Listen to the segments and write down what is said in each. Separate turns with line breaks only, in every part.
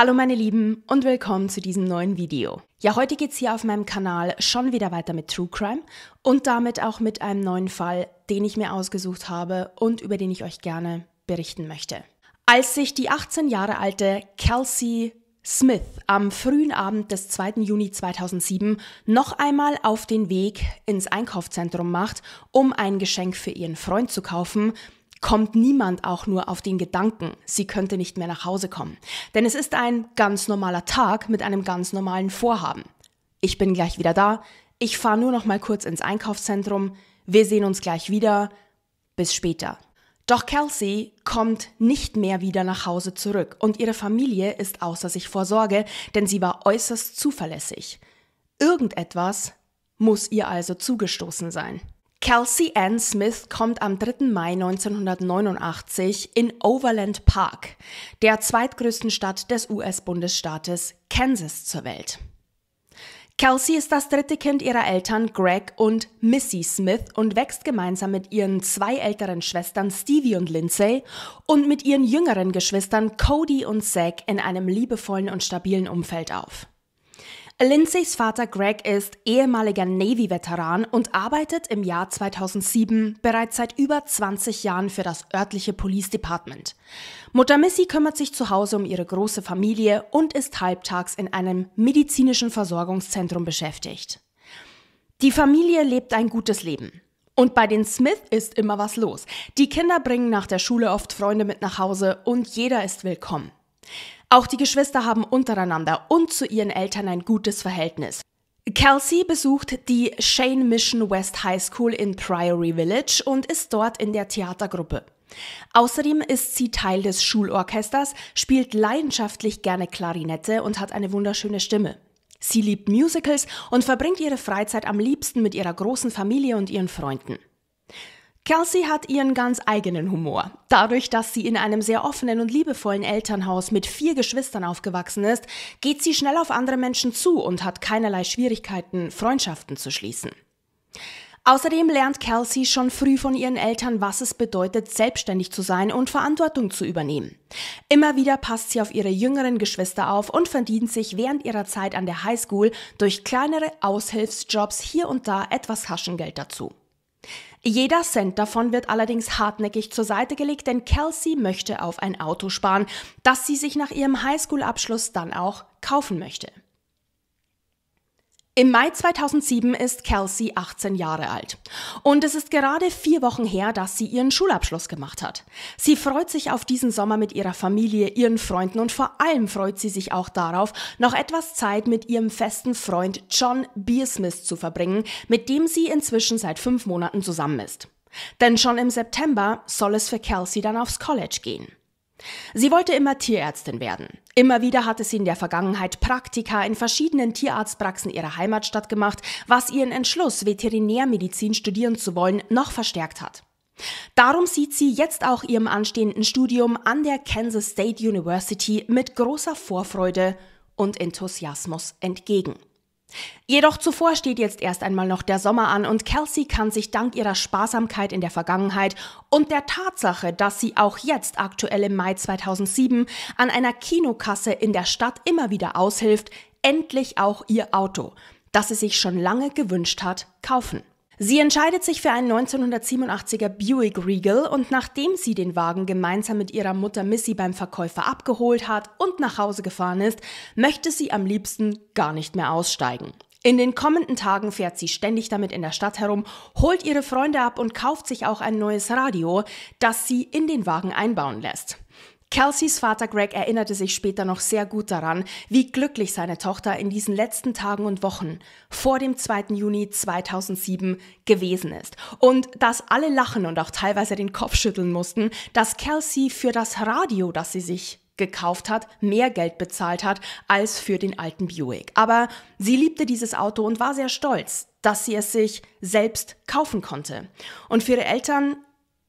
Hallo meine Lieben und willkommen zu diesem neuen Video. Ja, heute geht es hier auf meinem Kanal schon wieder weiter mit True Crime und damit auch mit einem neuen Fall, den ich mir ausgesucht habe und über den ich euch gerne berichten möchte. Als sich die 18 Jahre alte Kelsey Smith am frühen Abend des 2. Juni 2007 noch einmal auf den Weg ins Einkaufszentrum macht, um ein Geschenk für ihren Freund zu kaufen, kommt niemand auch nur auf den Gedanken, sie könnte nicht mehr nach Hause kommen. Denn es ist ein ganz normaler Tag mit einem ganz normalen Vorhaben. Ich bin gleich wieder da, ich fahre nur noch mal kurz ins Einkaufszentrum, wir sehen uns gleich wieder, bis später. Doch Kelsey kommt nicht mehr wieder nach Hause zurück und ihre Familie ist außer sich vor Sorge, denn sie war äußerst zuverlässig. Irgendetwas muss ihr also zugestoßen sein. Kelsey Ann Smith kommt am 3. Mai 1989 in Overland Park, der zweitgrößten Stadt des US-Bundesstaates Kansas, zur Welt. Kelsey ist das dritte Kind ihrer Eltern Greg und Missy Smith und wächst gemeinsam mit ihren zwei älteren Schwestern Stevie und Lindsay und mit ihren jüngeren Geschwistern Cody und Zack in einem liebevollen und stabilen Umfeld auf. Lindsays Vater Greg ist ehemaliger Navy-Veteran und arbeitet im Jahr 2007 bereits seit über 20 Jahren für das örtliche Police Department. Mutter Missy kümmert sich zu Hause um ihre große Familie und ist halbtags in einem medizinischen Versorgungszentrum beschäftigt. Die Familie lebt ein gutes Leben. Und bei den Smith ist immer was los. Die Kinder bringen nach der Schule oft Freunde mit nach Hause und jeder ist willkommen. Auch die Geschwister haben untereinander und zu ihren Eltern ein gutes Verhältnis. Kelsey besucht die Shane Mission West High School in Priory Village und ist dort in der Theatergruppe. Außerdem ist sie Teil des Schulorchesters, spielt leidenschaftlich gerne Klarinette und hat eine wunderschöne Stimme. Sie liebt Musicals und verbringt ihre Freizeit am liebsten mit ihrer großen Familie und ihren Freunden. Kelsey hat ihren ganz eigenen Humor. Dadurch, dass sie in einem sehr offenen und liebevollen Elternhaus mit vier Geschwistern aufgewachsen ist, geht sie schnell auf andere Menschen zu und hat keinerlei Schwierigkeiten, Freundschaften zu schließen. Außerdem lernt Kelsey schon früh von ihren Eltern, was es bedeutet, selbstständig zu sein und Verantwortung zu übernehmen. Immer wieder passt sie auf ihre jüngeren Geschwister auf und verdient sich während ihrer Zeit an der Highschool durch kleinere Aushilfsjobs hier und da etwas Haschengeld dazu. Jeder Cent davon wird allerdings hartnäckig zur Seite gelegt, denn Kelsey möchte auf ein Auto sparen, das sie sich nach ihrem Highschool-Abschluss dann auch kaufen möchte. Im Mai 2007 ist Kelsey 18 Jahre alt. Und es ist gerade vier Wochen her, dass sie ihren Schulabschluss gemacht hat. Sie freut sich auf diesen Sommer mit ihrer Familie, ihren Freunden und vor allem freut sie sich auch darauf, noch etwas Zeit mit ihrem festen Freund John Beersmith zu verbringen, mit dem sie inzwischen seit fünf Monaten zusammen ist. Denn schon im September soll es für Kelsey dann aufs College gehen. Sie wollte immer Tierärztin werden. Immer wieder hatte sie in der Vergangenheit Praktika in verschiedenen Tierarztpraxen ihrer Heimatstadt gemacht, was ihren Entschluss, Veterinärmedizin studieren zu wollen, noch verstärkt hat. Darum sieht sie jetzt auch ihrem anstehenden Studium an der Kansas State University mit großer Vorfreude und Enthusiasmus entgegen. Jedoch zuvor steht jetzt erst einmal noch der Sommer an und Kelsey kann sich dank ihrer Sparsamkeit in der Vergangenheit und der Tatsache, dass sie auch jetzt aktuell im Mai 2007 an einer Kinokasse in der Stadt immer wieder aushilft, endlich auch ihr Auto, das sie sich schon lange gewünscht hat, kaufen. Sie entscheidet sich für einen 1987er Buick Regal und nachdem sie den Wagen gemeinsam mit ihrer Mutter Missy beim Verkäufer abgeholt hat und nach Hause gefahren ist, möchte sie am liebsten gar nicht mehr aussteigen. In den kommenden Tagen fährt sie ständig damit in der Stadt herum, holt ihre Freunde ab und kauft sich auch ein neues Radio, das sie in den Wagen einbauen lässt. Kelseys Vater Greg erinnerte sich später noch sehr gut daran, wie glücklich seine Tochter in diesen letzten Tagen und Wochen vor dem 2. Juni 2007 gewesen ist. Und dass alle lachen und auch teilweise den Kopf schütteln mussten, dass Kelsey für das Radio, das sie sich gekauft hat, mehr Geld bezahlt hat als für den alten Buick. Aber sie liebte dieses Auto und war sehr stolz, dass sie es sich selbst kaufen konnte. Und für ihre Eltern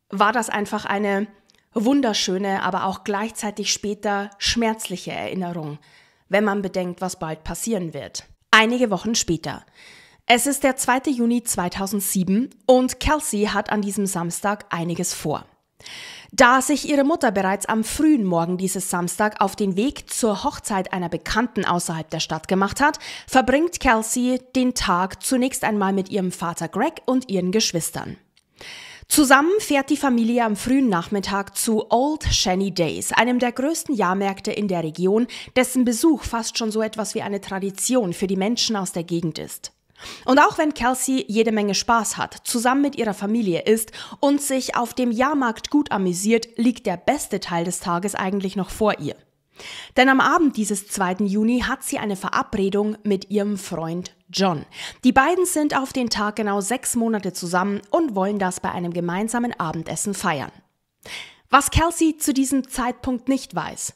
war das einfach eine wunderschöne, aber auch gleichzeitig später schmerzliche Erinnerung, wenn man bedenkt, was bald passieren wird. Einige Wochen später. Es ist der 2. Juni 2007 und Kelsey hat an diesem Samstag einiges vor. Da sich ihre Mutter bereits am frühen Morgen dieses Samstag auf den Weg zur Hochzeit einer Bekannten außerhalb der Stadt gemacht hat, verbringt Kelsey den Tag zunächst einmal mit ihrem Vater Greg und ihren Geschwistern. Zusammen fährt die Familie am frühen Nachmittag zu Old Shanny Days, einem der größten Jahrmärkte in der Region, dessen Besuch fast schon so etwas wie eine Tradition für die Menschen aus der Gegend ist. Und auch wenn Kelsey jede Menge Spaß hat, zusammen mit ihrer Familie ist und sich auf dem Jahrmarkt gut amüsiert, liegt der beste Teil des Tages eigentlich noch vor ihr. Denn am Abend dieses 2. Juni hat sie eine Verabredung mit ihrem Freund John. Die beiden sind auf den Tag genau sechs Monate zusammen und wollen das bei einem gemeinsamen Abendessen feiern. Was Kelsey zu diesem Zeitpunkt nicht weiß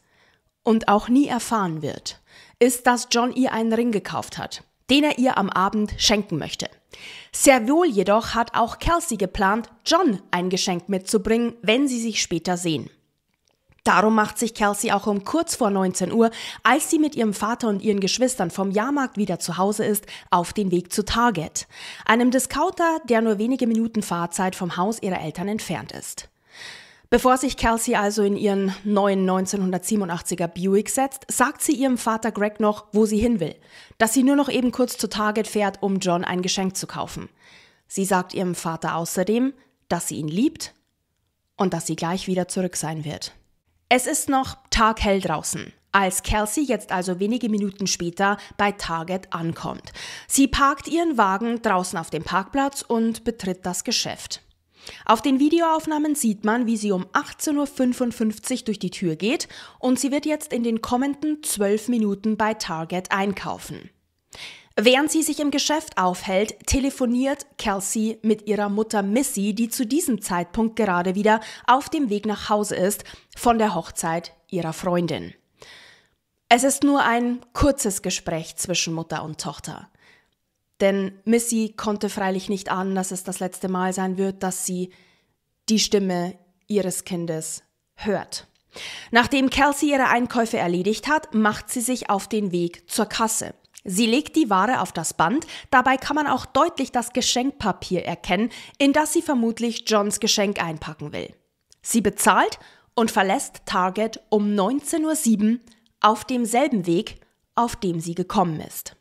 und auch nie erfahren wird, ist, dass John ihr einen Ring gekauft hat, den er ihr am Abend schenken möchte. Sehr wohl jedoch hat auch Kelsey geplant, John ein Geschenk mitzubringen, wenn sie sich später sehen. Darum macht sich Kelsey auch um kurz vor 19 Uhr, als sie mit ihrem Vater und ihren Geschwistern vom Jahrmarkt wieder zu Hause ist, auf den Weg zu Target, einem Discounter, der nur wenige Minuten Fahrzeit vom Haus ihrer Eltern entfernt ist. Bevor sich Kelsey also in ihren neuen 1987er Buick setzt, sagt sie ihrem Vater Greg noch, wo sie hin will, dass sie nur noch eben kurz zu Target fährt, um John ein Geschenk zu kaufen. Sie sagt ihrem Vater außerdem, dass sie ihn liebt und dass sie gleich wieder zurück sein wird. Es ist noch taghell draußen, als Kelsey jetzt also wenige Minuten später bei Target ankommt. Sie parkt ihren Wagen draußen auf dem Parkplatz und betritt das Geschäft. Auf den Videoaufnahmen sieht man, wie sie um 18.55 Uhr durch die Tür geht und sie wird jetzt in den kommenden 12 Minuten bei Target einkaufen. Während sie sich im Geschäft aufhält, telefoniert Kelsey mit ihrer Mutter Missy, die zu diesem Zeitpunkt gerade wieder auf dem Weg nach Hause ist von der Hochzeit ihrer Freundin. Es ist nur ein kurzes Gespräch zwischen Mutter und Tochter. Denn Missy konnte freilich nicht ahnen, dass es das letzte Mal sein wird, dass sie die Stimme ihres Kindes hört. Nachdem Kelsey ihre Einkäufe erledigt hat, macht sie sich auf den Weg zur Kasse. Sie legt die Ware auf das Band, dabei kann man auch deutlich das Geschenkpapier erkennen, in das sie vermutlich Johns Geschenk einpacken will. Sie bezahlt und verlässt Target um 19.07 Uhr auf demselben Weg, auf dem sie gekommen ist.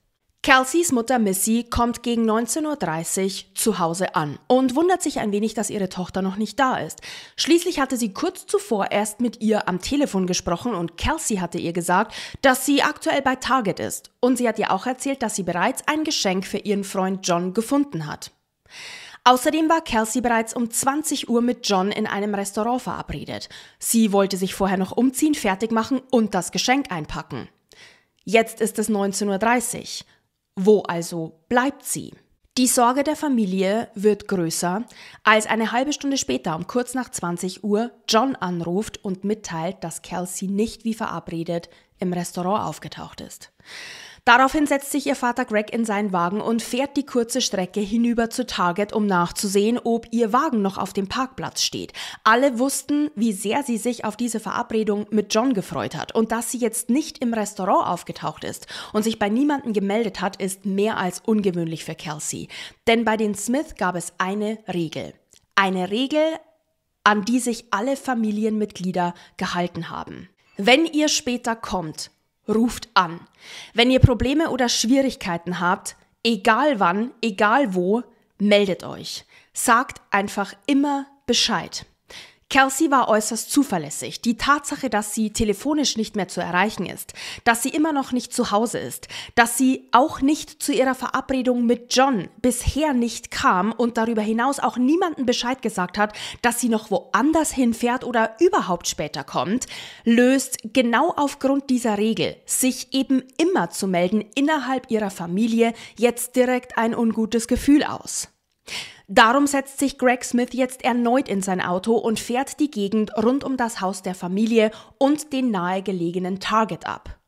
Kelseys Mutter Missy kommt gegen 19.30 Uhr zu Hause an und wundert sich ein wenig, dass ihre Tochter noch nicht da ist. Schließlich hatte sie kurz zuvor erst mit ihr am Telefon gesprochen und Kelsey hatte ihr gesagt, dass sie aktuell bei Target ist. Und sie hat ihr auch erzählt, dass sie bereits ein Geschenk für ihren Freund John gefunden hat. Außerdem war Kelsey bereits um 20 Uhr mit John in einem Restaurant verabredet. Sie wollte sich vorher noch umziehen, fertig machen und das Geschenk einpacken. Jetzt ist es 19.30 Uhr. Wo also bleibt sie? Die Sorge der Familie wird größer, als eine halbe Stunde später um kurz nach 20 Uhr John anruft und mitteilt, dass Kelsey nicht wie verabredet im Restaurant aufgetaucht ist. Daraufhin setzt sich ihr Vater Greg in seinen Wagen und fährt die kurze Strecke hinüber zu Target, um nachzusehen, ob ihr Wagen noch auf dem Parkplatz steht. Alle wussten, wie sehr sie sich auf diese Verabredung mit John gefreut hat und dass sie jetzt nicht im Restaurant aufgetaucht ist und sich bei niemandem gemeldet hat, ist mehr als ungewöhnlich für Kelsey. Denn bei den Smith gab es eine Regel. Eine Regel, an die sich alle Familienmitglieder gehalten haben. Wenn ihr später kommt, ruft an. Wenn ihr Probleme oder Schwierigkeiten habt, egal wann, egal wo, meldet euch. Sagt einfach immer Bescheid. Kelsey war äußerst zuverlässig. Die Tatsache, dass sie telefonisch nicht mehr zu erreichen ist, dass sie immer noch nicht zu Hause ist, dass sie auch nicht zu ihrer Verabredung mit John bisher nicht kam und darüber hinaus auch niemanden Bescheid gesagt hat, dass sie noch woanders hinfährt oder überhaupt später kommt, löst genau aufgrund dieser Regel, sich eben immer zu melden innerhalb ihrer Familie, jetzt direkt ein ungutes Gefühl aus. Darum setzt sich Greg Smith jetzt erneut in sein Auto und fährt die Gegend rund um das Haus der Familie und den nahegelegenen Target ab.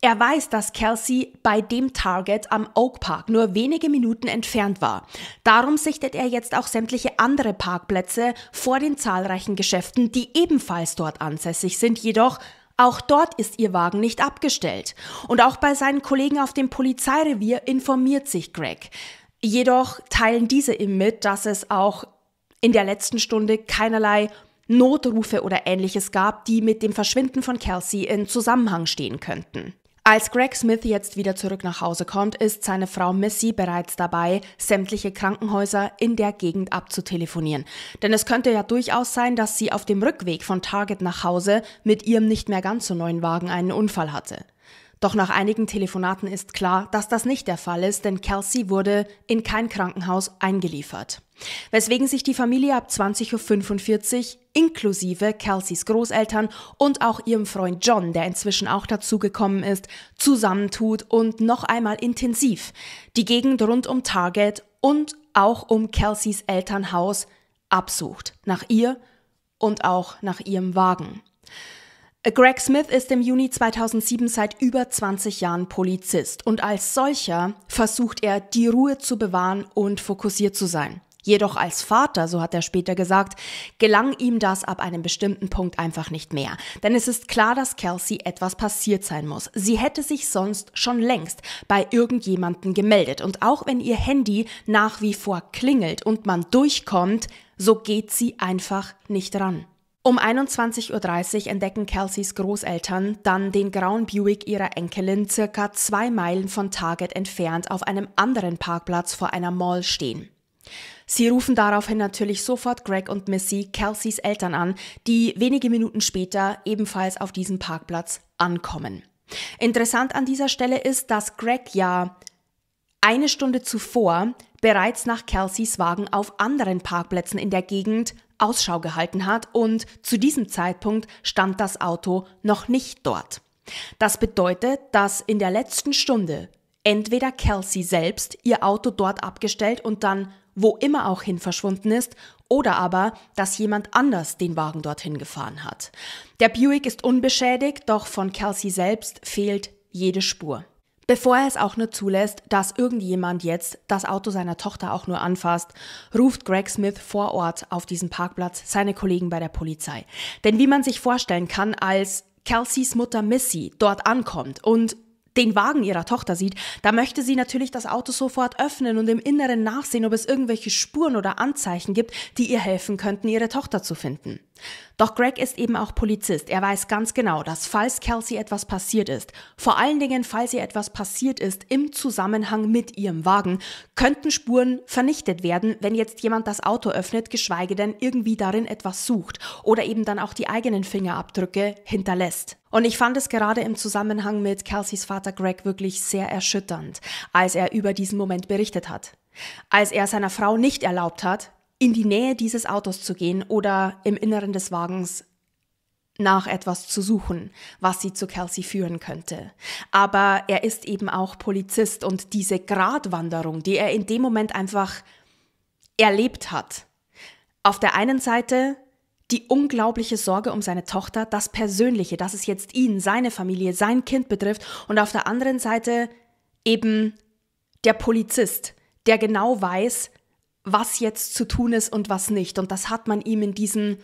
Er weiß, dass Kelsey bei dem Target am Oak Park nur wenige Minuten entfernt war. Darum sichtet er jetzt auch sämtliche andere Parkplätze vor den zahlreichen Geschäften, die ebenfalls dort ansässig sind, jedoch auch dort ist ihr Wagen nicht abgestellt. Und auch bei seinen Kollegen auf dem Polizeirevier informiert sich Greg. Jedoch teilen diese ihm mit, dass es auch in der letzten Stunde keinerlei Notrufe oder ähnliches gab, die mit dem Verschwinden von Kelsey in Zusammenhang stehen könnten. Als Greg Smith jetzt wieder zurück nach Hause kommt, ist seine Frau Missy bereits dabei, sämtliche Krankenhäuser in der Gegend abzutelefonieren. Denn es könnte ja durchaus sein, dass sie auf dem Rückweg von Target nach Hause mit ihrem nicht mehr ganz so neuen Wagen einen Unfall hatte. Doch nach einigen Telefonaten ist klar, dass das nicht der Fall ist, denn Kelsey wurde in kein Krankenhaus eingeliefert. Weswegen sich die Familie ab 20.45 Uhr inklusive Kelseys Großeltern und auch ihrem Freund John, der inzwischen auch dazugekommen ist, zusammentut und noch einmal intensiv die Gegend rund um Target und auch um Kelseys Elternhaus absucht, nach ihr und auch nach ihrem Wagen. Äh, Greg Smith ist im Juni 2007 seit über 20 Jahren Polizist und als solcher versucht er, die Ruhe zu bewahren und fokussiert zu sein. Jedoch als Vater, so hat er später gesagt, gelang ihm das ab einem bestimmten Punkt einfach nicht mehr. Denn es ist klar, dass Kelsey etwas passiert sein muss. Sie hätte sich sonst schon längst bei irgendjemanden gemeldet. Und auch wenn ihr Handy nach wie vor klingelt und man durchkommt, so geht sie einfach nicht ran. Um 21.30 Uhr entdecken Kelseys Großeltern dann den grauen Buick ihrer Enkelin circa zwei Meilen von Target entfernt auf einem anderen Parkplatz vor einer Mall stehen. Sie rufen daraufhin natürlich sofort Greg und Missy, Kelseys Eltern an, die wenige Minuten später ebenfalls auf diesem Parkplatz ankommen. Interessant an dieser Stelle ist, dass Greg ja eine Stunde zuvor bereits nach Kelseys Wagen auf anderen Parkplätzen in der Gegend Ausschau gehalten hat und zu diesem Zeitpunkt stand das Auto noch nicht dort. Das bedeutet, dass in der letzten Stunde entweder Kelsey selbst ihr Auto dort abgestellt und dann wo immer auch hin verschwunden ist, oder aber, dass jemand anders den Wagen dorthin gefahren hat. Der Buick ist unbeschädigt, doch von Kelsey selbst fehlt jede Spur. Bevor er es auch nur zulässt, dass irgendjemand jetzt das Auto seiner Tochter auch nur anfasst, ruft Greg Smith vor Ort auf diesem Parkplatz seine Kollegen bei der Polizei. Denn wie man sich vorstellen kann, als Kelseys Mutter Missy dort ankommt und den Wagen ihrer Tochter sieht, da möchte sie natürlich das Auto sofort öffnen und im Inneren nachsehen, ob es irgendwelche Spuren oder Anzeichen gibt, die ihr helfen könnten, ihre Tochter zu finden. Doch Greg ist eben auch Polizist. Er weiß ganz genau, dass falls Kelsey etwas passiert ist, vor allen Dingen falls ihr etwas passiert ist im Zusammenhang mit ihrem Wagen, könnten Spuren vernichtet werden, wenn jetzt jemand das Auto öffnet, geschweige denn irgendwie darin etwas sucht oder eben dann auch die eigenen Fingerabdrücke hinterlässt. Und ich fand es gerade im Zusammenhang mit Kelseys Vater Greg wirklich sehr erschütternd, als er über diesen Moment berichtet hat. Als er seiner Frau nicht erlaubt hat, in die Nähe dieses Autos zu gehen oder im Inneren des Wagens nach etwas zu suchen, was sie zu Kelsey führen könnte. Aber er ist eben auch Polizist und diese Gratwanderung, die er in dem Moment einfach erlebt hat. Auf der einen Seite die unglaubliche Sorge um seine Tochter, das Persönliche, dass es jetzt ihn, seine Familie, sein Kind betrifft und auf der anderen Seite eben der Polizist, der genau weiß, was jetzt zu tun ist und was nicht. Und das hat man ihm in diesen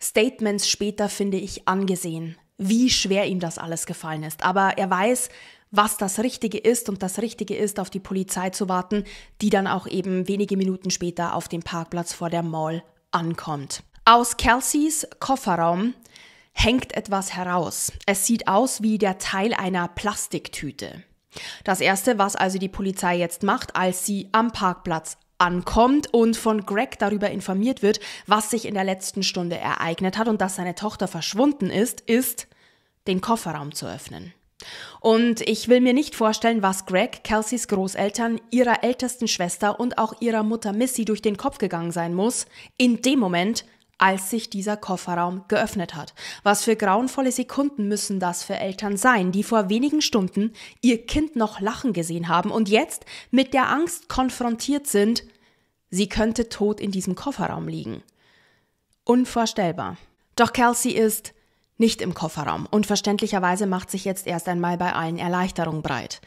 Statements später, finde ich, angesehen, wie schwer ihm das alles gefallen ist. Aber er weiß, was das Richtige ist und das Richtige ist, auf die Polizei zu warten, die dann auch eben wenige Minuten später auf dem Parkplatz vor der Mall ankommt. Aus Kelseys Kofferraum hängt etwas heraus. Es sieht aus wie der Teil einer Plastiktüte. Das Erste, was also die Polizei jetzt macht, als sie am Parkplatz ankommt und von Greg darüber informiert wird, was sich in der letzten Stunde ereignet hat und dass seine Tochter verschwunden ist, ist, den Kofferraum zu öffnen. Und ich will mir nicht vorstellen, was Greg, Kelseys Großeltern, ihrer ältesten Schwester und auch ihrer Mutter Missy durch den Kopf gegangen sein muss, in dem Moment, als sich dieser Kofferraum geöffnet hat. Was für grauenvolle Sekunden müssen das für Eltern sein, die vor wenigen Stunden ihr Kind noch lachen gesehen haben und jetzt mit der Angst konfrontiert sind, sie könnte tot in diesem Kofferraum liegen. Unvorstellbar. Doch Kelsey ist nicht im Kofferraum und verständlicherweise macht sich jetzt erst einmal bei allen Erleichterung breit.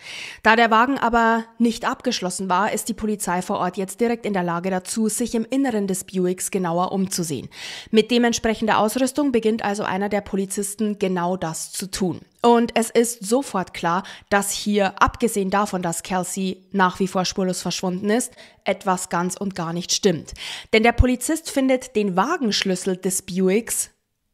Da der Wagen aber nicht abgeschlossen war, ist die Polizei vor Ort jetzt direkt in der Lage dazu, sich im Inneren des Buicks genauer umzusehen. Mit dementsprechender Ausrüstung beginnt also einer der Polizisten genau das zu tun. Und es ist sofort klar, dass hier, abgesehen davon, dass Kelsey nach wie vor spurlos verschwunden ist, etwas ganz und gar nicht stimmt. Denn der Polizist findet den Wagenschlüssel des Buicks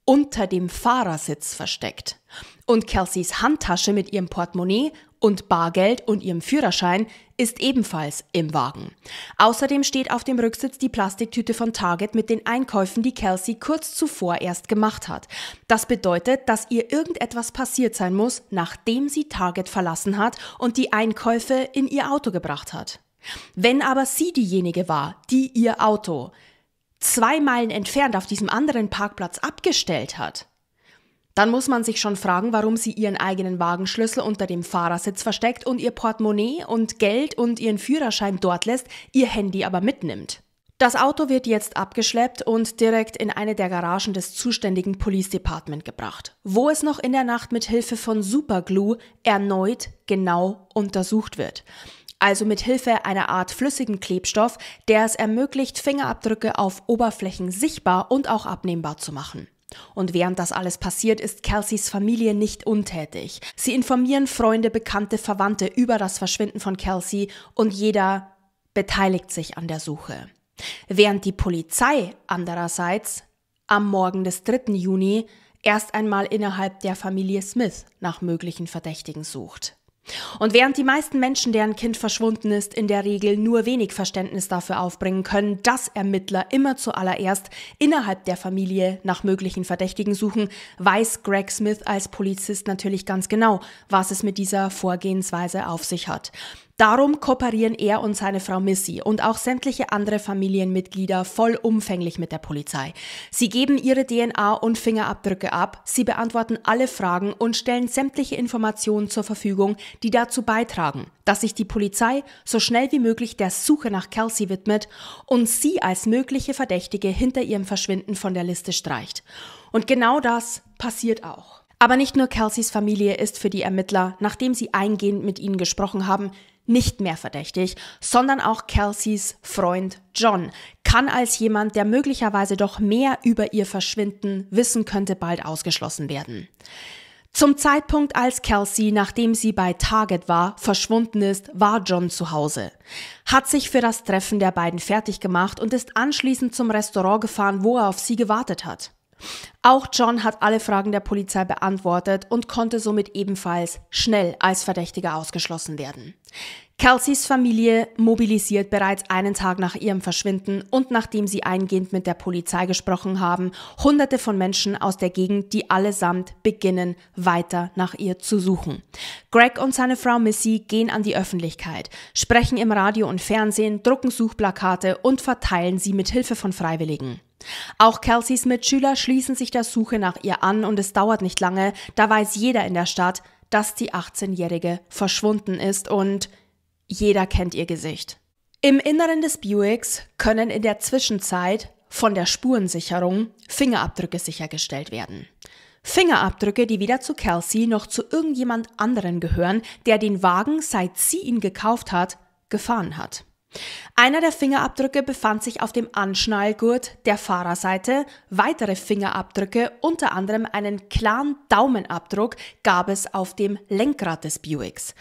unter dem Fahrersitz versteckt. Und Kelseys Handtasche mit ihrem Portemonnaie und Bargeld und ihrem Führerschein ist ebenfalls im Wagen. Außerdem steht auf dem Rücksitz die Plastiktüte von Target mit den Einkäufen, die Kelsey kurz zuvor erst gemacht hat. Das bedeutet, dass ihr irgendetwas passiert sein muss, nachdem sie Target verlassen hat und die Einkäufe in ihr Auto gebracht hat. Wenn aber sie diejenige war, die ihr Auto zwei Meilen entfernt auf diesem anderen Parkplatz abgestellt hat, dann muss man sich schon fragen, warum sie ihren eigenen Wagenschlüssel unter dem Fahrersitz versteckt und ihr Portemonnaie und Geld und ihren Führerschein dort lässt, ihr Handy aber mitnimmt. Das Auto wird jetzt abgeschleppt und direkt in eine der Garagen des zuständigen Police Department gebracht, wo es noch in der Nacht mit Hilfe von Superglue erneut genau untersucht wird also mit Hilfe einer Art flüssigen Klebstoff, der es ermöglicht, Fingerabdrücke auf Oberflächen sichtbar und auch abnehmbar zu machen. Und während das alles passiert, ist Kelseys Familie nicht untätig. Sie informieren Freunde, Bekannte, Verwandte über das Verschwinden von Kelsey und jeder beteiligt sich an der Suche. Während die Polizei andererseits am Morgen des 3. Juni erst einmal innerhalb der Familie Smith nach möglichen Verdächtigen sucht. Und während die meisten Menschen, deren Kind verschwunden ist, in der Regel nur wenig Verständnis dafür aufbringen können, dass Ermittler immer zuallererst innerhalb der Familie nach möglichen Verdächtigen suchen, weiß Greg Smith als Polizist natürlich ganz genau, was es mit dieser Vorgehensweise auf sich hat. Darum kooperieren er und seine Frau Missy und auch sämtliche andere Familienmitglieder vollumfänglich mit der Polizei. Sie geben ihre DNA und Fingerabdrücke ab, sie beantworten alle Fragen und stellen sämtliche Informationen zur Verfügung, die dazu beitragen, dass sich die Polizei so schnell wie möglich der Suche nach Kelsey widmet und sie als mögliche Verdächtige hinter ihrem Verschwinden von der Liste streicht. Und genau das passiert auch. Aber nicht nur Kelseys Familie ist für die Ermittler, nachdem sie eingehend mit ihnen gesprochen haben, nicht mehr verdächtig, sondern auch Kelseys Freund John kann als jemand, der möglicherweise doch mehr über ihr Verschwinden wissen könnte, bald ausgeschlossen werden. Zum Zeitpunkt, als Kelsey, nachdem sie bei Target war, verschwunden ist, war John zu Hause, hat sich für das Treffen der beiden fertig gemacht und ist anschließend zum Restaurant gefahren, wo er auf sie gewartet hat. Auch John hat alle Fragen der Polizei beantwortet und konnte somit ebenfalls schnell als Verdächtiger ausgeschlossen werden. Kelseys Familie mobilisiert bereits einen Tag nach ihrem Verschwinden und nachdem sie eingehend mit der Polizei gesprochen haben, hunderte von Menschen aus der Gegend, die allesamt beginnen, weiter nach ihr zu suchen. Greg und seine Frau Missy gehen an die Öffentlichkeit, sprechen im Radio und Fernsehen, drucken Suchplakate und verteilen sie mit Hilfe von Freiwilligen. Auch Kelseys Mitschüler schließen sich der Suche nach ihr an und es dauert nicht lange, da weiß jeder in der Stadt, dass die 18-Jährige verschwunden ist und jeder kennt ihr Gesicht. Im Inneren des Buicks können in der Zwischenzeit von der Spurensicherung Fingerabdrücke sichergestellt werden. Fingerabdrücke, die weder zu Kelsey noch zu irgendjemand anderen gehören, der den Wagen, seit sie ihn gekauft hat, gefahren hat. Einer der Fingerabdrücke befand sich auf dem Anschnallgurt der Fahrerseite. Weitere Fingerabdrücke, unter anderem einen klaren Daumenabdruck, gab es auf dem Lenkrad des Buicks.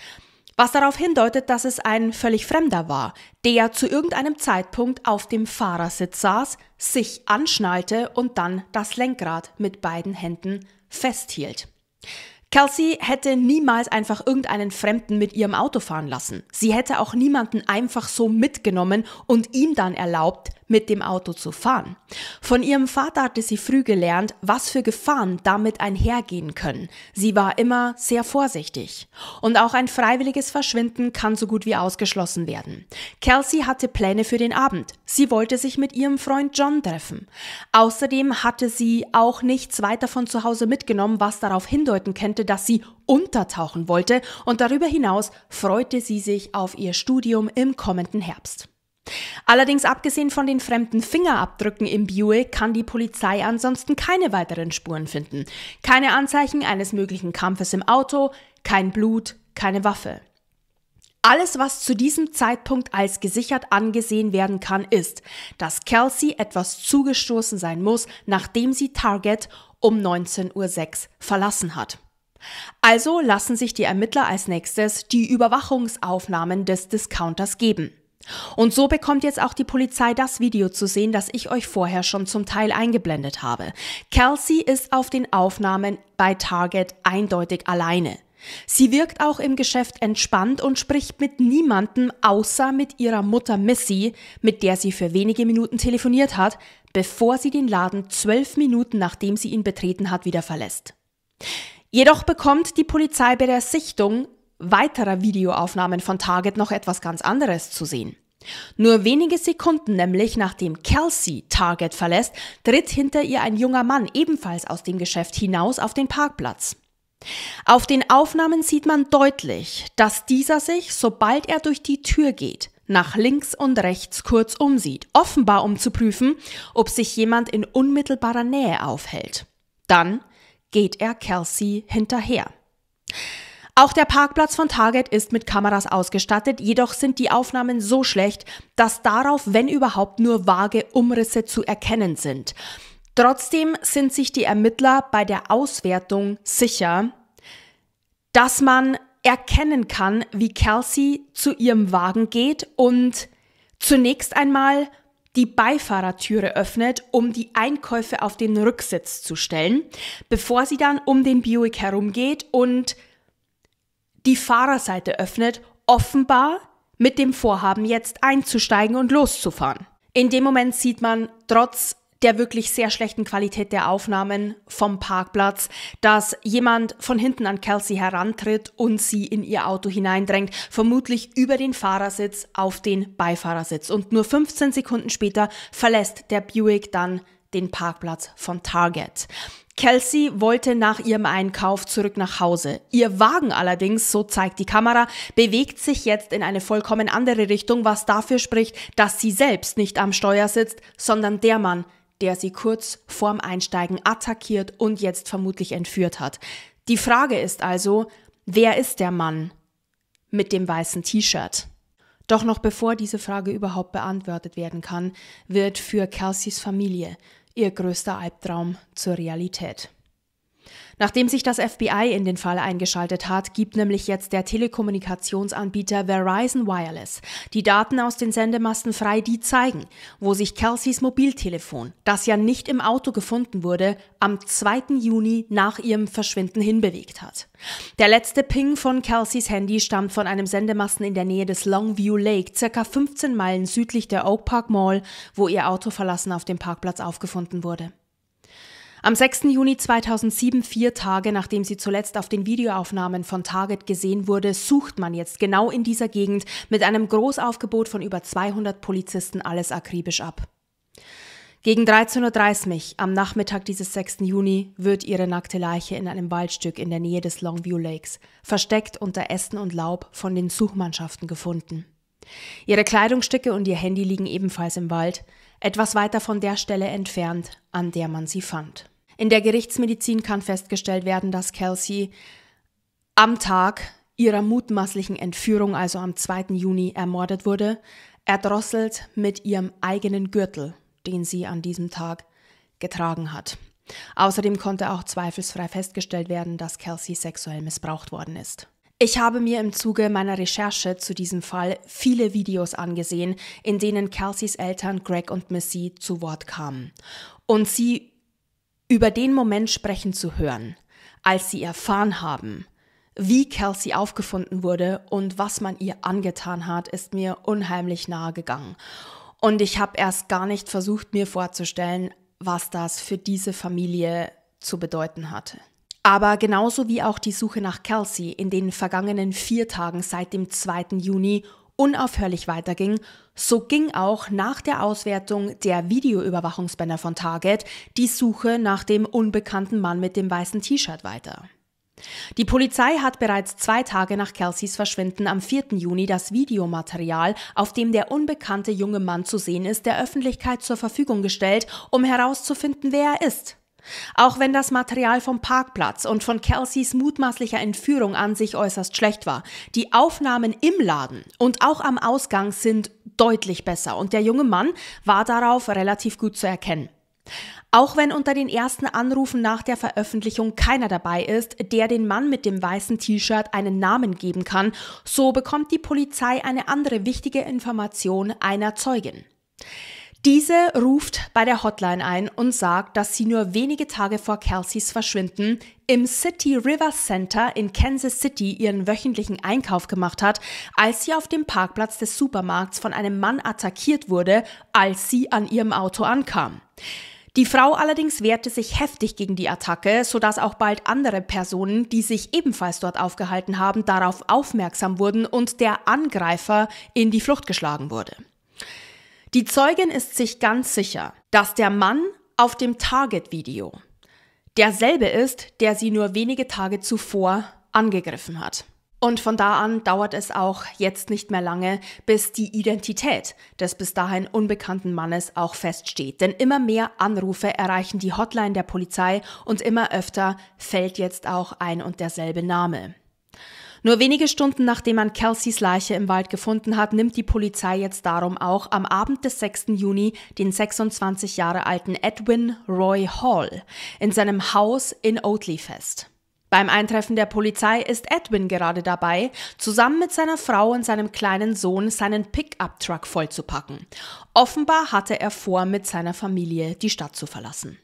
Was darauf hindeutet, dass es ein völlig Fremder war, der zu irgendeinem Zeitpunkt auf dem Fahrersitz saß, sich anschnallte und dann das Lenkrad mit beiden Händen festhielt. Kelsey hätte niemals einfach irgendeinen Fremden mit ihrem Auto fahren lassen. Sie hätte auch niemanden einfach so mitgenommen und ihm dann erlaubt, mit dem Auto zu fahren. Von ihrem Vater hatte sie früh gelernt, was für Gefahren damit einhergehen können. Sie war immer sehr vorsichtig. Und auch ein freiwilliges Verschwinden kann so gut wie ausgeschlossen werden. Kelsey hatte Pläne für den Abend. Sie wollte sich mit ihrem Freund John treffen. Außerdem hatte sie auch nichts weiter von zu Hause mitgenommen, was darauf hindeuten könnte, dass sie untertauchen wollte. Und darüber hinaus freute sie sich auf ihr Studium im kommenden Herbst. Allerdings abgesehen von den fremden Fingerabdrücken im Buick kann die Polizei ansonsten keine weiteren Spuren finden. Keine Anzeichen eines möglichen Kampfes im Auto, kein Blut, keine Waffe. Alles, was zu diesem Zeitpunkt als gesichert angesehen werden kann, ist, dass Kelsey etwas zugestoßen sein muss, nachdem sie Target um 19.06 Uhr verlassen hat. Also lassen sich die Ermittler als nächstes die Überwachungsaufnahmen des Discounters geben. Und so bekommt jetzt auch die Polizei das Video zu sehen, das ich euch vorher schon zum Teil eingeblendet habe. Kelsey ist auf den Aufnahmen bei Target eindeutig alleine. Sie wirkt auch im Geschäft entspannt und spricht mit niemandem außer mit ihrer Mutter Missy, mit der sie für wenige Minuten telefoniert hat, bevor sie den Laden zwölf Minuten nachdem sie ihn betreten hat wieder verlässt. Jedoch bekommt die Polizei bei der Sichtung weiterer Videoaufnahmen von Target noch etwas ganz anderes zu sehen. Nur wenige Sekunden nämlich nachdem Kelsey Target verlässt, tritt hinter ihr ein junger Mann ebenfalls aus dem Geschäft hinaus auf den Parkplatz. Auf den Aufnahmen sieht man deutlich, dass dieser sich, sobald er durch die Tür geht, nach links und rechts kurz umsieht, offenbar um zu prüfen, ob sich jemand in unmittelbarer Nähe aufhält. Dann geht er Kelsey hinterher. Auch der Parkplatz von Target ist mit Kameras ausgestattet, jedoch sind die Aufnahmen so schlecht, dass darauf, wenn überhaupt, nur vage Umrisse zu erkennen sind. Trotzdem sind sich die Ermittler bei der Auswertung sicher, dass man erkennen kann, wie Kelsey zu ihrem Wagen geht und zunächst einmal die Beifahrertüre öffnet, um die Einkäufe auf den Rücksitz zu stellen, bevor sie dann um den Buick herumgeht und die Fahrerseite öffnet, offenbar mit dem Vorhaben, jetzt einzusteigen und loszufahren. In dem Moment sieht man trotz der wirklich sehr schlechten Qualität der Aufnahmen vom Parkplatz, dass jemand von hinten an Kelsey herantritt und sie in ihr Auto hineindrängt, vermutlich über den Fahrersitz auf den Beifahrersitz. Und nur 15 Sekunden später verlässt der Buick dann den Parkplatz von Target. Kelsey wollte nach ihrem Einkauf zurück nach Hause. Ihr Wagen allerdings, so zeigt die Kamera, bewegt sich jetzt in eine vollkommen andere Richtung, was dafür spricht, dass sie selbst nicht am Steuer sitzt, sondern der Mann, der sie kurz vorm Einsteigen attackiert und jetzt vermutlich entführt hat. Die Frage ist also, wer ist der Mann mit dem weißen T-Shirt? Doch noch bevor diese Frage überhaupt beantwortet werden kann, wird für Kelseys Familie ihr größter Albtraum zur Realität. Nachdem sich das FBI in den Fall eingeschaltet hat, gibt nämlich jetzt der Telekommunikationsanbieter Verizon Wireless die Daten aus den Sendemasten frei, die zeigen, wo sich Kelseys Mobiltelefon, das ja nicht im Auto gefunden wurde, am 2. Juni nach ihrem Verschwinden hinbewegt hat. Der letzte Ping von Kelseys Handy stammt von einem Sendemasten in der Nähe des Longview Lake, circa 15 Meilen südlich der Oak Park Mall, wo ihr Auto verlassen auf dem Parkplatz aufgefunden wurde. Am 6. Juni 2007, vier Tage nachdem sie zuletzt auf den Videoaufnahmen von Target gesehen wurde, sucht man jetzt genau in dieser Gegend mit einem Großaufgebot von über 200 Polizisten alles akribisch ab. Gegen 13.30 Uhr am Nachmittag dieses 6. Juni wird ihre nackte Leiche in einem Waldstück in der Nähe des Longview Lakes, versteckt unter Ästen und Laub, von den Suchmannschaften gefunden. Ihre Kleidungsstücke und ihr Handy liegen ebenfalls im Wald, etwas weiter von der Stelle entfernt, an der man sie fand. In der Gerichtsmedizin kann festgestellt werden, dass Kelsey am Tag ihrer mutmaßlichen Entführung, also am 2. Juni, ermordet wurde, erdrosselt mit ihrem eigenen Gürtel, den sie an diesem Tag getragen hat. Außerdem konnte auch zweifelsfrei festgestellt werden, dass Kelsey sexuell missbraucht worden ist. Ich habe mir im Zuge meiner Recherche zu diesem Fall viele Videos angesehen, in denen Kelseys Eltern Greg und Missy zu Wort kamen. Und sie über den Moment sprechen zu hören, als sie erfahren haben, wie Kelsey aufgefunden wurde und was man ihr angetan hat, ist mir unheimlich nahe gegangen. Und ich habe erst gar nicht versucht, mir vorzustellen, was das für diese Familie zu bedeuten hatte. Aber genauso wie auch die Suche nach Kelsey in den vergangenen vier Tagen seit dem 2. Juni unaufhörlich weiterging, so ging auch nach der Auswertung der Videoüberwachungsbanner von Target die Suche nach dem unbekannten Mann mit dem weißen T-Shirt weiter. Die Polizei hat bereits zwei Tage nach Kelseys Verschwinden am 4. Juni das Videomaterial, auf dem der unbekannte junge Mann zu sehen ist, der Öffentlichkeit zur Verfügung gestellt, um herauszufinden, wer er ist. Auch wenn das Material vom Parkplatz und von Kelseys mutmaßlicher Entführung an sich äußerst schlecht war, die Aufnahmen im Laden und auch am Ausgang sind deutlich besser und der junge Mann war darauf relativ gut zu erkennen. Auch wenn unter den ersten Anrufen nach der Veröffentlichung keiner dabei ist, der den Mann mit dem weißen T-Shirt einen Namen geben kann, so bekommt die Polizei eine andere wichtige Information einer Zeugin. Diese ruft bei der Hotline ein und sagt, dass sie nur wenige Tage vor Kelseys Verschwinden im City River Center in Kansas City ihren wöchentlichen Einkauf gemacht hat, als sie auf dem Parkplatz des Supermarkts von einem Mann attackiert wurde, als sie an ihrem Auto ankam. Die Frau allerdings wehrte sich heftig gegen die Attacke, sodass auch bald andere Personen, die sich ebenfalls dort aufgehalten haben, darauf aufmerksam wurden und der Angreifer in die Flucht geschlagen wurde. Die Zeugin ist sich ganz sicher, dass der Mann auf dem Target-Video derselbe ist, der sie nur wenige Tage zuvor angegriffen hat. Und von da an dauert es auch jetzt nicht mehr lange, bis die Identität des bis dahin unbekannten Mannes auch feststeht. Denn immer mehr Anrufe erreichen die Hotline der Polizei und immer öfter fällt jetzt auch ein und derselbe Name. Nur wenige Stunden nachdem man Kelseys Leiche im Wald gefunden hat, nimmt die Polizei jetzt darum auch am Abend des 6. Juni den 26 Jahre alten Edwin Roy Hall in seinem Haus in Oatley fest. Beim Eintreffen der Polizei ist Edwin gerade dabei, zusammen mit seiner Frau und seinem kleinen Sohn seinen Pickup-Truck vollzupacken. Offenbar hatte er vor, mit seiner Familie die Stadt zu verlassen.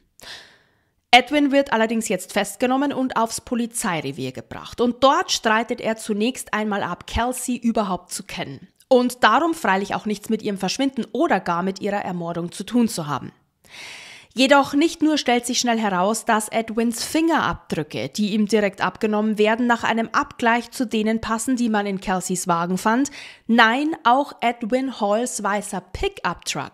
Edwin wird allerdings jetzt festgenommen und aufs Polizeirevier gebracht. Und dort streitet er zunächst einmal ab, Kelsey überhaupt zu kennen. Und darum freilich auch nichts mit ihrem Verschwinden oder gar mit ihrer Ermordung zu tun zu haben. Jedoch nicht nur stellt sich schnell heraus, dass Edwins Fingerabdrücke, die ihm direkt abgenommen werden, nach einem Abgleich zu denen passen, die man in Kelseys Wagen fand. Nein, auch Edwin Halls weißer Pickup-Truck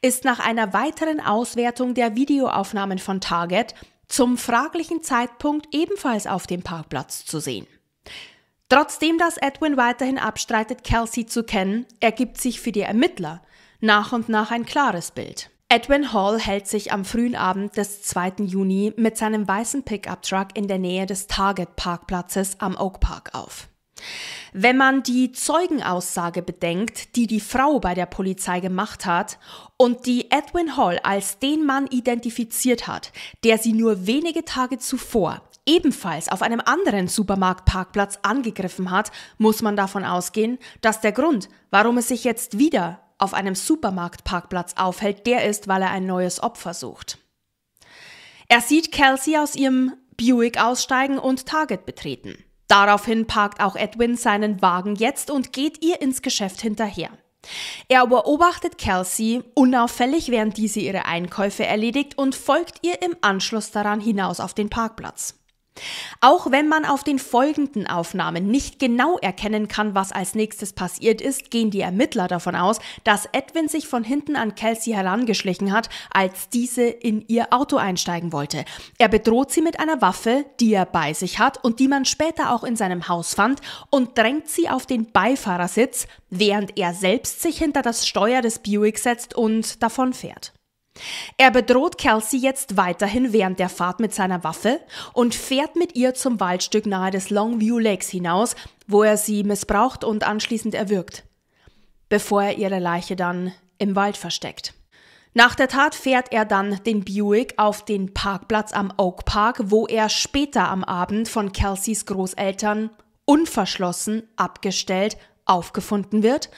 ist nach einer weiteren Auswertung der Videoaufnahmen von Target zum fraglichen Zeitpunkt ebenfalls auf dem Parkplatz zu sehen. Trotzdem, dass Edwin weiterhin abstreitet, Kelsey zu kennen, ergibt sich für die Ermittler nach und nach ein klares Bild. Edwin Hall hält sich am frühen Abend des 2. Juni mit seinem weißen Pickup-Truck in der Nähe des Target-Parkplatzes am Oak Park auf. Wenn man die Zeugenaussage bedenkt, die die Frau bei der Polizei gemacht hat und die Edwin Hall als den Mann identifiziert hat, der sie nur wenige Tage zuvor ebenfalls auf einem anderen Supermarktparkplatz angegriffen hat, muss man davon ausgehen, dass der Grund, warum es sich jetzt wieder auf einem Supermarktparkplatz aufhält, der ist, weil er ein neues Opfer sucht. Er sieht Kelsey aus ihrem Buick aussteigen und Target betreten. Daraufhin parkt auch Edwin seinen Wagen jetzt und geht ihr ins Geschäft hinterher. Er beobachtet Kelsey unauffällig, während diese ihre Einkäufe erledigt und folgt ihr im Anschluss daran hinaus auf den Parkplatz. Auch wenn man auf den folgenden Aufnahmen nicht genau erkennen kann, was als nächstes passiert ist, gehen die Ermittler davon aus, dass Edwin sich von hinten an Kelsey herangeschlichen hat, als diese in ihr Auto einsteigen wollte. Er bedroht sie mit einer Waffe, die er bei sich hat und die man später auch in seinem Haus fand, und drängt sie auf den Beifahrersitz, während er selbst sich hinter das Steuer des Buick setzt und davon fährt. Er bedroht Kelsey jetzt weiterhin während der Fahrt mit seiner Waffe und fährt mit ihr zum Waldstück nahe des Longview Lakes hinaus, wo er sie missbraucht und anschließend erwürgt, bevor er ihre Leiche dann im Wald versteckt. Nach der Tat fährt er dann den Buick auf den Parkplatz am Oak Park, wo er später am Abend von Kelseys Großeltern unverschlossen abgestellt aufgefunden wird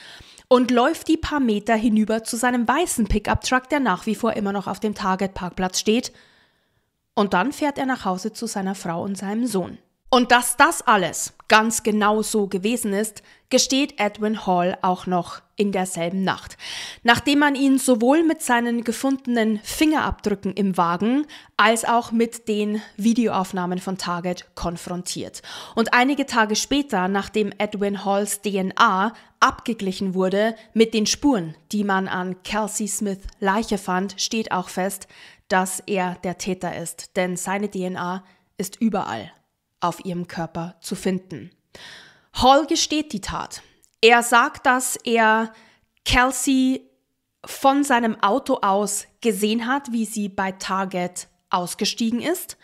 und läuft die paar Meter hinüber zu seinem weißen Pickup-Truck, der nach wie vor immer noch auf dem Target-Parkplatz steht. Und dann fährt er nach Hause zu seiner Frau und seinem Sohn. Und dass das alles ganz genau so gewesen ist, gesteht Edwin Hall auch noch in derselben Nacht, nachdem man ihn sowohl mit seinen gefundenen Fingerabdrücken im Wagen als auch mit den Videoaufnahmen von Target konfrontiert. Und einige Tage später, nachdem Edwin Halls DNA abgeglichen wurde mit den Spuren, die man an Kelsey Smith Leiche fand, steht auch fest, dass er der Täter ist, denn seine DNA ist überall auf ihrem Körper zu finden. Hall gesteht die Tat. Er sagt, dass er Kelsey von seinem Auto aus gesehen hat, wie sie bei Target ausgestiegen ist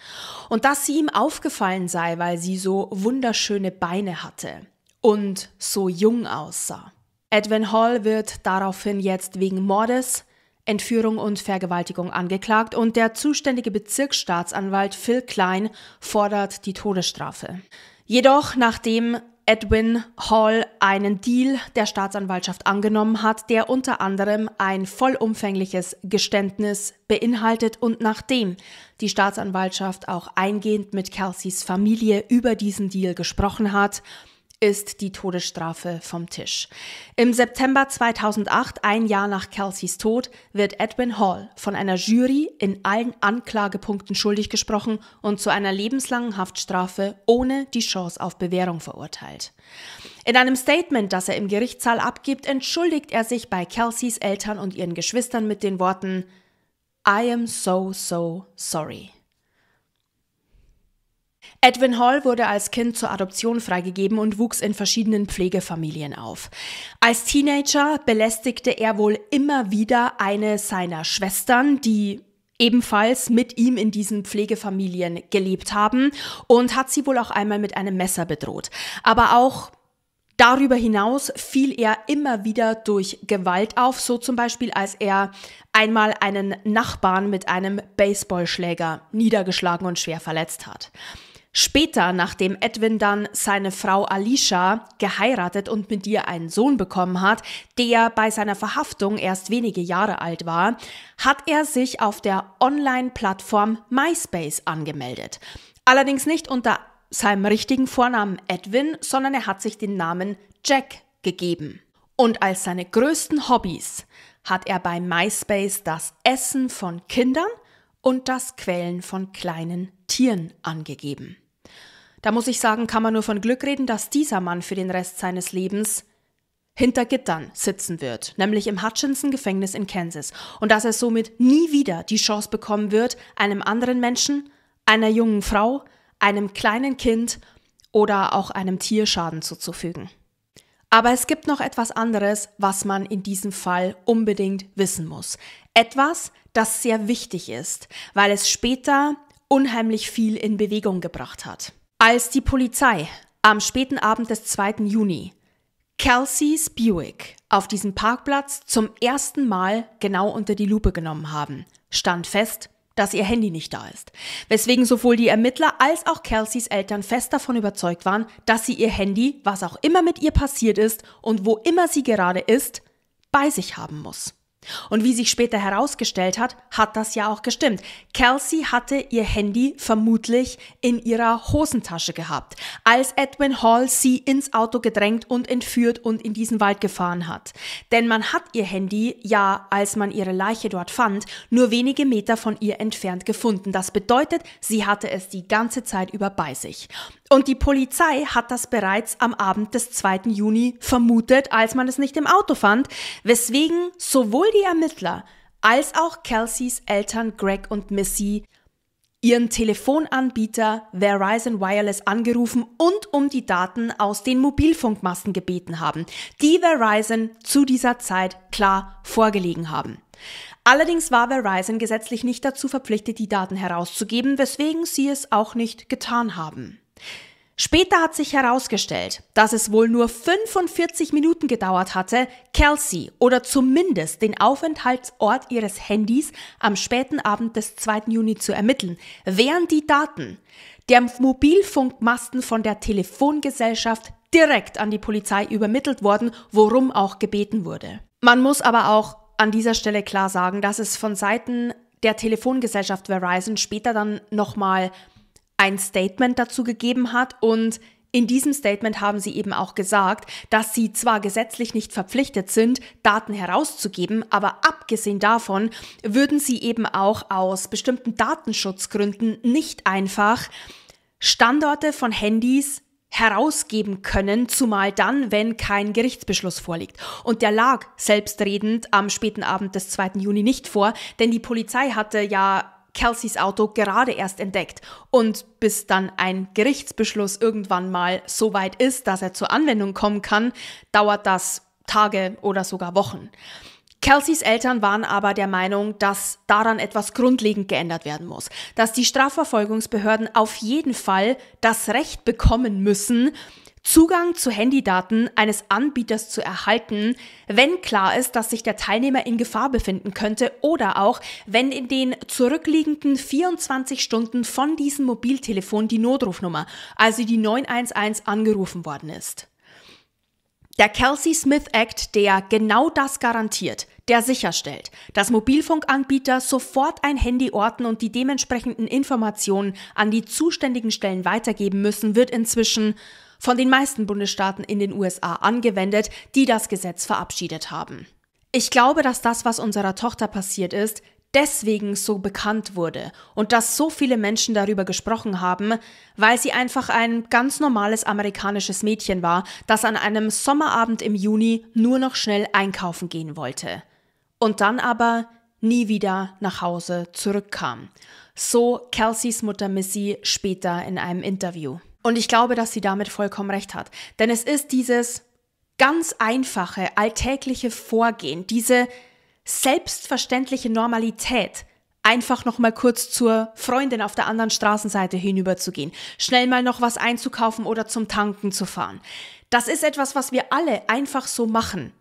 und dass sie ihm aufgefallen sei, weil sie so wunderschöne Beine hatte und so jung aussah. Edwin Hall wird daraufhin jetzt wegen Mordes Entführung und Vergewaltigung angeklagt und der zuständige Bezirksstaatsanwalt Phil Klein fordert die Todesstrafe. Jedoch, nachdem Edwin Hall einen Deal der Staatsanwaltschaft angenommen hat, der unter anderem ein vollumfängliches Geständnis beinhaltet und nachdem die Staatsanwaltschaft auch eingehend mit Kelseys Familie über diesen Deal gesprochen hat, ist die Todesstrafe vom Tisch. Im September 2008, ein Jahr nach Kelseys Tod, wird Edwin Hall von einer Jury in allen Anklagepunkten schuldig gesprochen und zu einer lebenslangen Haftstrafe ohne die Chance auf Bewährung verurteilt. In einem Statement, das er im Gerichtssaal abgibt, entschuldigt er sich bei Kelseys Eltern und ihren Geschwistern mit den Worten I am so, so sorry. Edwin Hall wurde als Kind zur Adoption freigegeben und wuchs in verschiedenen Pflegefamilien auf. Als Teenager belästigte er wohl immer wieder eine seiner Schwestern, die ebenfalls mit ihm in diesen Pflegefamilien gelebt haben und hat sie wohl auch einmal mit einem Messer bedroht. Aber auch Darüber hinaus fiel er immer wieder durch Gewalt auf, so zum Beispiel als er einmal einen Nachbarn mit einem Baseballschläger niedergeschlagen und schwer verletzt hat. Später, nachdem Edwin dann seine Frau Alicia geheiratet und mit ihr einen Sohn bekommen hat, der bei seiner Verhaftung erst wenige Jahre alt war, hat er sich auf der Online-Plattform MySpace angemeldet. Allerdings nicht unter seinem richtigen Vornamen Edwin, sondern er hat sich den Namen Jack gegeben. Und als seine größten Hobbys hat er bei MySpace das Essen von Kindern und das Quälen von kleinen Tieren angegeben. Da muss ich sagen, kann man nur von Glück reden, dass dieser Mann für den Rest seines Lebens hinter Gittern sitzen wird, nämlich im Hutchinson-Gefängnis in Kansas, und dass er somit nie wieder die Chance bekommen wird, einem anderen Menschen, einer jungen Frau, einem kleinen Kind oder auch einem Tier Schaden zuzufügen. Aber es gibt noch etwas anderes, was man in diesem Fall unbedingt wissen muss. Etwas, das sehr wichtig ist, weil es später unheimlich viel in Bewegung gebracht hat. Als die Polizei am späten Abend des 2. Juni Kelsey's Buick auf diesem Parkplatz zum ersten Mal genau unter die Lupe genommen haben, stand fest, dass ihr Handy nicht da ist. Weswegen sowohl die Ermittler als auch Kelseys Eltern fest davon überzeugt waren, dass sie ihr Handy, was auch immer mit ihr passiert ist und wo immer sie gerade ist, bei sich haben muss. Und wie sich später herausgestellt hat, hat das ja auch gestimmt. Kelsey hatte ihr Handy vermutlich in ihrer Hosentasche gehabt, als Edwin Hall sie ins Auto gedrängt und entführt und in diesen Wald gefahren hat. Denn man hat ihr Handy ja, als man ihre Leiche dort fand, nur wenige Meter von ihr entfernt gefunden. Das bedeutet, sie hatte es die ganze Zeit über bei sich. Und die Polizei hat das bereits am Abend des 2. Juni vermutet, als man es nicht im Auto fand, weswegen sowohl sowohl die Ermittler als auch Kelseys Eltern Greg und Missy ihren Telefonanbieter Verizon Wireless angerufen und um die Daten aus den Mobilfunkmasten gebeten haben, die Verizon zu dieser Zeit klar vorgelegen haben. Allerdings war Verizon gesetzlich nicht dazu verpflichtet, die Daten herauszugeben, weswegen sie es auch nicht getan haben. Später hat sich herausgestellt, dass es wohl nur 45 Minuten gedauert hatte, Kelsey oder zumindest den Aufenthaltsort ihres Handys am späten Abend des 2. Juni zu ermitteln, während die Daten der Mobilfunkmasten von der Telefongesellschaft direkt an die Polizei übermittelt wurden, worum auch gebeten wurde. Man muss aber auch an dieser Stelle klar sagen, dass es von Seiten der Telefongesellschaft Verizon später dann nochmal ein Statement dazu gegeben hat und in diesem Statement haben sie eben auch gesagt, dass sie zwar gesetzlich nicht verpflichtet sind, Daten herauszugeben, aber abgesehen davon würden sie eben auch aus bestimmten Datenschutzgründen nicht einfach Standorte von Handys herausgeben können, zumal dann, wenn kein Gerichtsbeschluss vorliegt. Und der lag selbstredend am späten Abend des 2. Juni nicht vor, denn die Polizei hatte ja Kelseys Auto gerade erst entdeckt. Und bis dann ein Gerichtsbeschluss irgendwann mal so weit ist, dass er zur Anwendung kommen kann, dauert das Tage oder sogar Wochen. Kelseys Eltern waren aber der Meinung, dass daran etwas grundlegend geändert werden muss, dass die Strafverfolgungsbehörden auf jeden Fall das Recht bekommen müssen, Zugang zu Handydaten eines Anbieters zu erhalten, wenn klar ist, dass sich der Teilnehmer in Gefahr befinden könnte oder auch, wenn in den zurückliegenden 24 Stunden von diesem Mobiltelefon die Notrufnummer, also die 911, angerufen worden ist. Der Kelsey Smith Act, der genau das garantiert, der sicherstellt, dass Mobilfunkanbieter sofort ein Handy orten und die dementsprechenden Informationen an die zuständigen Stellen weitergeben müssen, wird inzwischen von den meisten Bundesstaaten in den USA angewendet, die das Gesetz verabschiedet haben. Ich glaube, dass das, was unserer Tochter passiert ist, deswegen so bekannt wurde und dass so viele Menschen darüber gesprochen haben, weil sie einfach ein ganz normales amerikanisches Mädchen war, das an einem Sommerabend im Juni nur noch schnell einkaufen gehen wollte und dann aber nie wieder nach Hause zurückkam. So Kelseys Mutter Missy später in einem Interview. Und ich glaube, dass sie damit vollkommen recht hat. Denn es ist dieses ganz einfache, alltägliche Vorgehen, diese selbstverständliche Normalität, einfach noch mal kurz zur Freundin auf der anderen Straßenseite hinüberzugehen, schnell mal noch was einzukaufen oder zum Tanken zu fahren. Das ist etwas, was wir alle einfach so machen.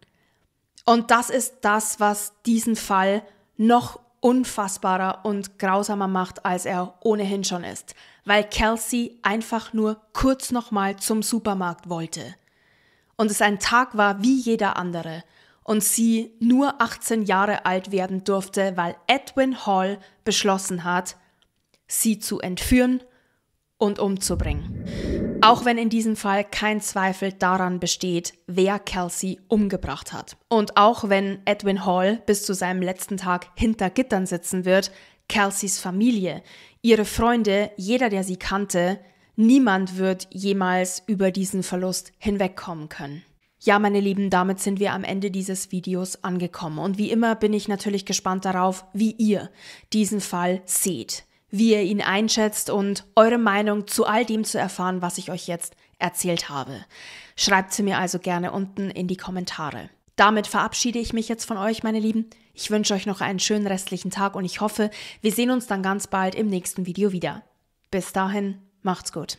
Und das ist das, was diesen Fall noch unfassbarer und grausamer macht, als er ohnehin schon ist weil Kelsey einfach nur kurz nochmal zum Supermarkt wollte. Und es ein Tag war wie jeder andere und sie nur 18 Jahre alt werden durfte, weil Edwin Hall beschlossen hat, sie zu entführen und umzubringen. Auch wenn in diesem Fall kein Zweifel daran besteht, wer Kelsey umgebracht hat. Und auch wenn Edwin Hall bis zu seinem letzten Tag hinter Gittern sitzen wird, Kelseys Familie, ihre Freunde, jeder, der sie kannte, niemand wird jemals über diesen Verlust hinwegkommen können. Ja, meine Lieben, damit sind wir am Ende dieses Videos angekommen. Und wie immer bin ich natürlich gespannt darauf, wie ihr diesen Fall seht, wie ihr ihn einschätzt und eure Meinung zu all dem zu erfahren, was ich euch jetzt erzählt habe. Schreibt sie mir also gerne unten in die Kommentare. Damit verabschiede ich mich jetzt von euch, meine Lieben. Ich wünsche euch noch einen schönen restlichen Tag und ich hoffe, wir sehen uns dann ganz bald im nächsten Video wieder. Bis dahin, macht's gut.